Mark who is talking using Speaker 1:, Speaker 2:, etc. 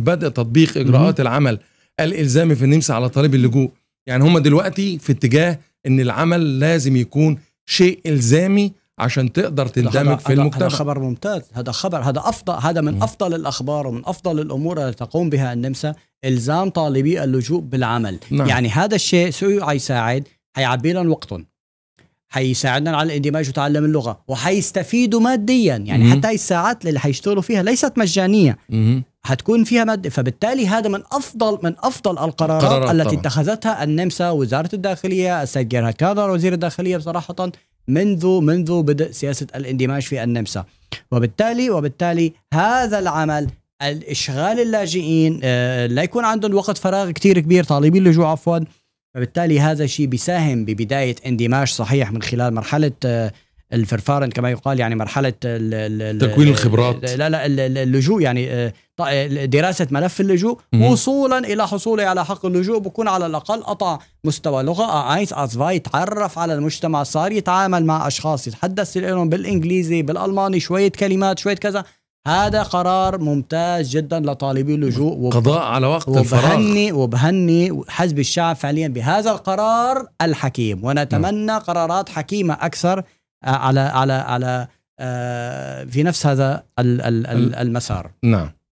Speaker 1: بدء تطبيق إجراءات العمل الإلزامي في النمسا على طالب اللجوء يعني هم دلوقتي في اتجاه أن العمل لازم يكون شيء إلزامي عشان تقدر تندمج في المجتمع هذا خبر ممتاز هذا خبر هذا افضل هذا من افضل الاخبار ومن افضل الامور التي تقوم بها النمسا الزام طالبي اللجوء بالعمل نعم. يعني هذا الشيء سيساعد حيعبي لهم وقتهم حيساعدنا على الاندماج وتعلم اللغه وحيستفيدوا ماديا يعني مم. حتى الساعات اللي حيشتغلوا فيها ليست مجانيه مم. حتكون فيها مادة فبالتالي هذا من افضل من افضل القرارات التي طبعا. اتخذتها النمسا وزاره الداخليه السيد جيرها كادر وزير الداخليه بصراحه منذ منذ بدء سياسه الاندماج في النمسا وبالتالي وبالتالي هذا العمل الاشغال اللاجئين آه، لا يكون عندهم وقت فراغ كثير كبير طالبين اللجوء عفوا فبالتالي هذا الشيء بيساهم ببدايه اندماج صحيح من خلال مرحله آه، الفرفارن كما يقال يعني مرحله تكوين الخبرات لا لا اللجوء يعني آه، آه، دراسه ملف اللجوء وصولا الى حصوله على حق اللجوء بكون على الاقل قطع مستوى لغه عايز اصفاي يتعرف على المجتمع صار يتعامل مع اشخاص يتحدث لهم بالانجليزي بالالماني شويه كلمات شويه كذا هذا قرار ممتاز جدا لطالبي اللجوء وب... قضاء على وقت وبهني الفراغ وبهني وبهني حزب الشعب فعليا بهذا القرار الحكيم ونتمنى م. نعم. قرارات حكيمه اكثر آه، على على على آه، في نفس هذا المسار نعم